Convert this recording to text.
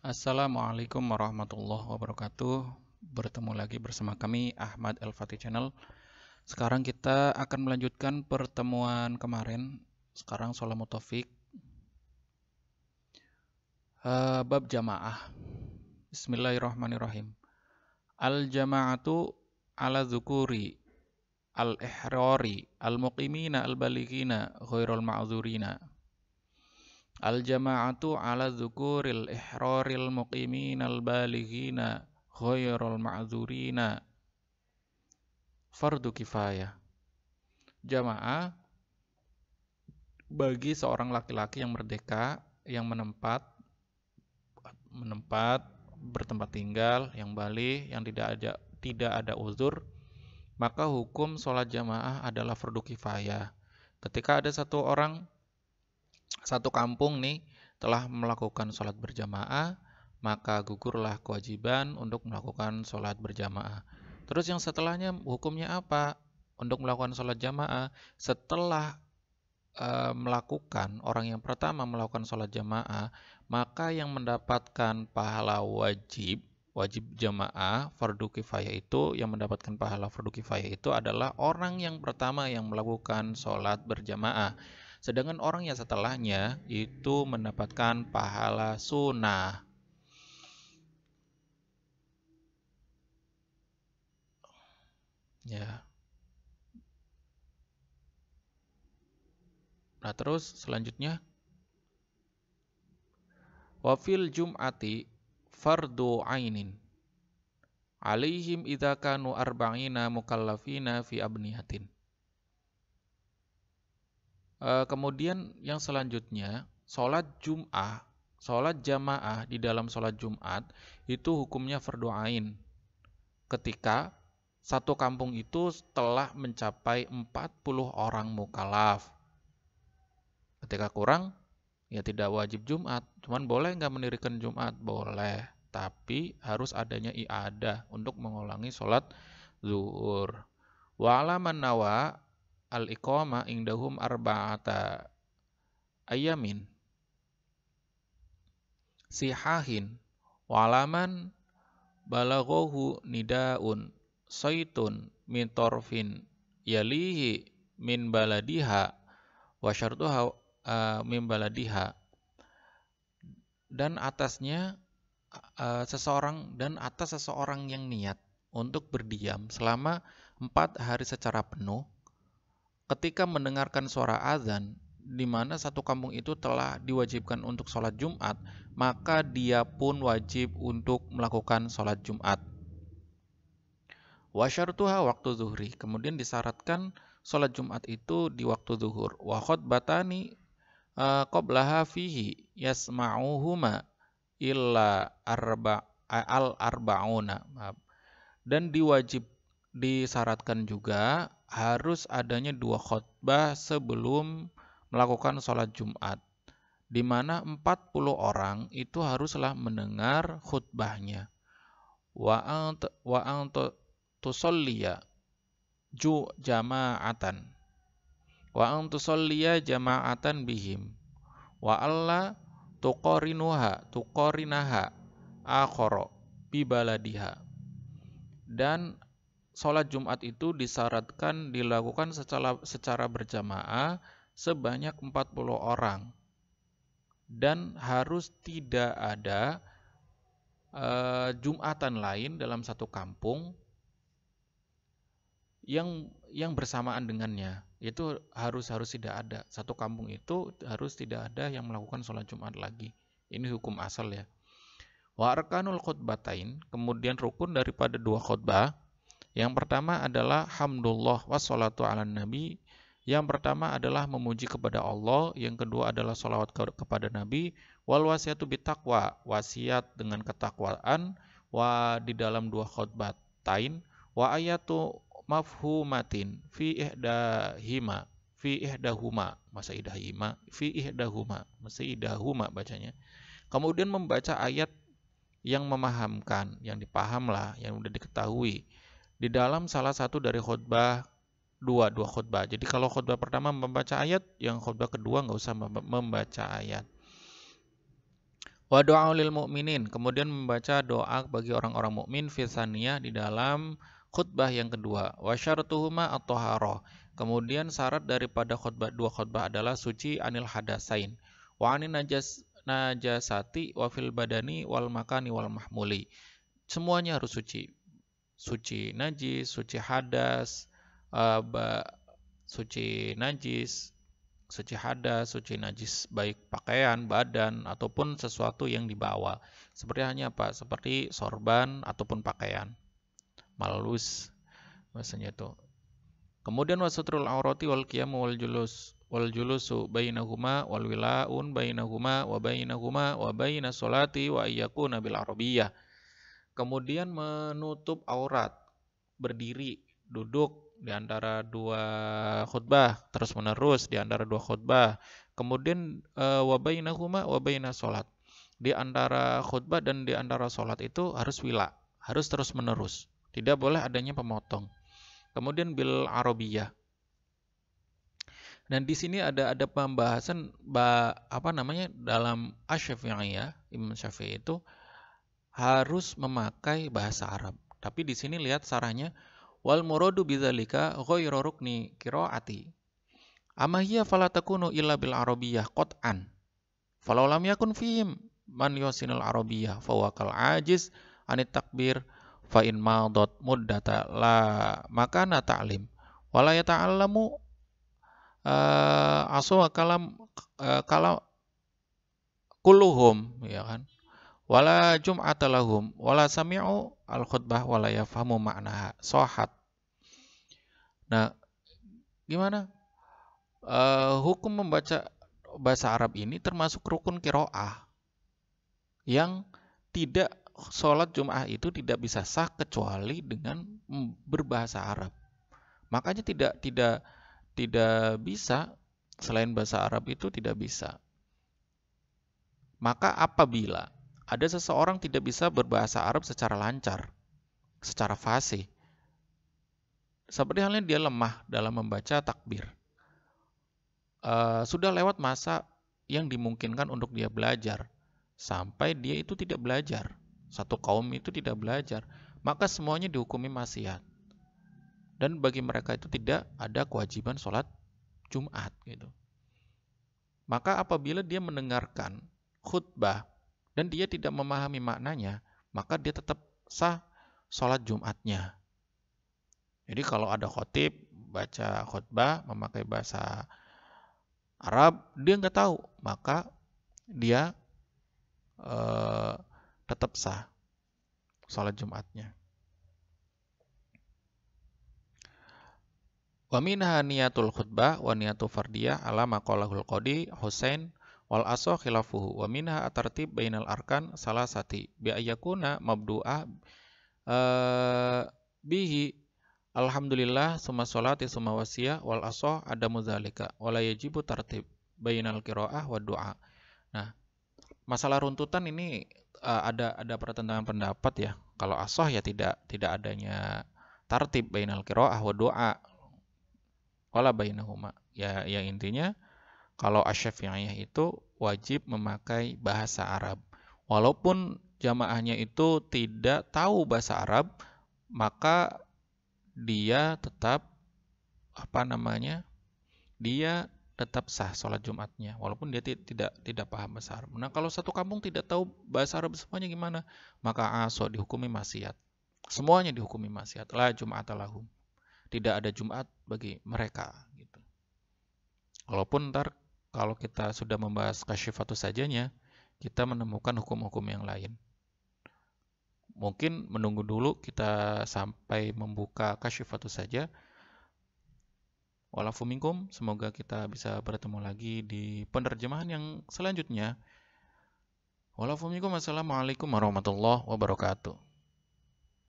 Assalamualaikum warahmatullahi wabarakatuh. Bertemu lagi bersama kami Ahmad El Fatih Channel. Sekarang kita akan melanjutkan pertemuan kemarin. Sekarang Solamu Taufik. Uh, eh, bab jamaah. Bismillahirrahmanirrahim. Al jamaatu ala zukuri, al ihrari al muqimina al balikina, ghairul ma'dzurina. Al-jama'atu ala dhukuril ihraril muqimin al-balighina ghairul ma'dzurina. Fardu kifayah. Jamaah bagi seorang laki-laki yang merdeka, yang menempat menempat bertempat tinggal, yang balik, yang tidak ada tidak ada uzur, maka hukum sholat jamaah adalah fardu kifayah. Ketika ada satu orang satu kampung nih telah melakukan sholat berjamaah, maka gugurlah kewajiban untuk melakukan sholat berjamaah. Terus yang setelahnya hukumnya apa? Untuk melakukan sholat jamaah setelah e, melakukan orang yang pertama melakukan sholat jamaah, maka yang mendapatkan pahala wajib wajib jamaah fardu kifayah itu yang mendapatkan pahala fardu kifayah itu adalah orang yang pertama yang melakukan sholat berjamaah. Sedangkan orang yang setelahnya itu mendapatkan pahala sunnah. Ya. Nah, terus selanjutnya wafil jum'ati fardu ainin alaihim idza kanu arba'ina mukallafina fi abniyatin Eh, kemudian yang selanjutnya, sholat Jum'ah, sholat jamaah di dalam sholat Jumat itu hukumnya ain Ketika satu kampung itu telah mencapai 40 orang mukalaf. Ketika kurang, ya tidak wajib Jumat. Cuman boleh nggak mendirikan Jumat? Boleh. Tapi harus adanya iada untuk mengulangi sholat zuhur. Wa'ala nawa al-iqama indahum arba'ata ayamin sihahin walaman balagohu nidaun saitun min torfin yalihi min baladiha wa syartuha uh, min baladiha dan atasnya uh, seseorang dan atas seseorang yang niat untuk berdiam selama empat hari secara penuh ketika mendengarkan suara azan, di mana satu kampung itu telah diwajibkan untuk sholat Jumat, maka dia pun wajib untuk melakukan sholat Jumat. Wasyartuha waktu zuhri. Kemudian disyaratkan sholat Jumat itu di waktu zuhur. Wa batani koblaha e, fihi yasma'uhuma illa arba al arbauna. Dan diwajib disyaratkan juga harus adanya dua khutbah sebelum melakukan sholat Jumat, di mana 40 orang itu haruslah mendengar khutbahnya. Wa antusolliya tusolliya ju jama'atan. Wa antusolliya tusolliya jama'atan bihim. Wa alla tuqorinuha tuqorinaha akhoro bibaladiha. Dan sholat Jumat itu disyaratkan dilakukan secara, secara berjamaah sebanyak 40 orang dan harus tidak ada e, jumatan lain dalam satu kampung yang yang bersamaan dengannya itu harus harus tidak ada satu kampung itu harus tidak ada yang melakukan sholat Jumat lagi ini hukum asal ya wa arkanul khutbatain kemudian rukun daripada dua khutbah yang pertama adalah hamdulillah wassalatu ala nabi. Yang pertama adalah memuji kepada Allah, yang kedua adalah salawat kepada Nabi, wal wasiatu bitakwa, wasiat dengan ketakwaan, wa di dalam dua khutbah tain, wa ayatu mafhumatin fi ihdahima fi ihdahuma masa ihdahima fi ihdahuma masa ihdahuma bacanya kemudian membaca ayat yang memahamkan yang dipahamlah yang sudah diketahui di dalam salah satu dari khutbah dua dua khutbah. Jadi kalau khutbah pertama membaca ayat, yang khutbah kedua nggak usah membaca ayat. Wa doa lil kemudian membaca doa bagi orang-orang mukmin fisaniyah di dalam khutbah yang kedua. Wa syartuhuma atau taharah Kemudian syarat daripada khutbah dua khutbah adalah suci anil hadasain. Wa anin najas najasati wa fil badani wal makani wal mahmuli. Semuanya harus suci suci najis, suci hadas, eh, suci najis, suci hadas, suci najis baik pakaian, badan ataupun sesuatu yang dibawa. Seperti hanya apa? Seperti sorban ataupun pakaian. Malus maksudnya itu. Kemudian wasatrul aurati wal qiyam wal julus wal julusu bainahuma wal wilaun bainahuma wa bainahuma wa baina salati wa ayyakuna bil arabiyyah. Kemudian menutup aurat, berdiri, duduk di antara dua khutbah terus menerus di antara dua khutbah. Kemudian eh, wabainahuma wabainah solat di antara khutbah dan di antara solat itu harus wila, harus terus menerus. Tidak boleh adanya pemotong. Kemudian bil arobiyah. Dan di sini ada ada pembahasan apa namanya dalam asy ya, Imam Syafi'i itu harus memakai bahasa Arab. Tapi di sini lihat sarahnya wal muradu bidzalika ghairu rukni qiraati. Amma hiya fala takunu illa bil arabiyyah qat'an. Falau lam yakun fihim man yusinul arabiyyah fa kal ajiz anit takbir fa in madat muddata la na ta'lim wala yata'allamu uh, aswa kalam uh, eh, kalau kuluhum ya kan wala jum'ata lahum wala sami'u al khutbah wala yafhamu ma'naha sahat nah gimana uh, hukum membaca bahasa Arab ini termasuk rukun kiroah yang tidak sholat Jum'ah itu tidak bisa sah kecuali dengan berbahasa Arab makanya tidak tidak tidak bisa selain bahasa Arab itu tidak bisa maka apabila ada seseorang tidak bisa berbahasa Arab secara lancar, secara fasih. Seperti halnya dia lemah dalam membaca takbir. Uh, sudah lewat masa yang dimungkinkan untuk dia belajar, sampai dia itu tidak belajar. Satu kaum itu tidak belajar, maka semuanya dihukumi maksiat. Dan bagi mereka itu tidak ada kewajiban sholat Jumat gitu. Maka apabila dia mendengarkan khutbah dan dia tidak memahami maknanya, maka dia tetap sah sholat Jumatnya. Jadi kalau ada khotib baca khutbah memakai bahasa Arab, dia nggak tahu, maka dia eh, tetap sah sholat Jumatnya. Wa minha niyatul khutbah wa niyatul fardiyah ala maqalahul qadi Husain wal aso khilafuhu wa minha atartib bainal arkan salah sati bi ayyakuna mabdu'ah uh, bihi Alhamdulillah summa sholati summa wasiyah wal asoh ada muzalika wala yajibu tartib bainal kiroah wa doa. Nah, masalah runtutan ini uh, ada ada pertentangan pendapat ya. Kalau asoh ya tidak tidak adanya tartib bainal kiroah wa doa. Wala bainahuma. Ya yang intinya kalau asyafi'iyah itu wajib memakai bahasa Arab. Walaupun jamaahnya itu tidak tahu bahasa Arab, maka dia tetap apa namanya? Dia tetap sah sholat Jumatnya walaupun dia tidak tidak paham bahasa Arab. Nah kalau satu kampung tidak tahu bahasa Arab semuanya gimana? Maka aso dihukumi maksiat. Semuanya dihukumi maksiat. La Jumat alahum. Tidak ada Jumat bagi mereka gitu. Walaupun ntar kalau kita sudah membahas kasyifatu sajanya, kita menemukan hukum-hukum yang lain. Mungkin menunggu dulu kita sampai membuka kasyifatu saja. Walafuminkum, semoga kita bisa bertemu lagi di penerjemahan yang selanjutnya. Walafuminkum, Assalamualaikum warahmatullahi wabarakatuh.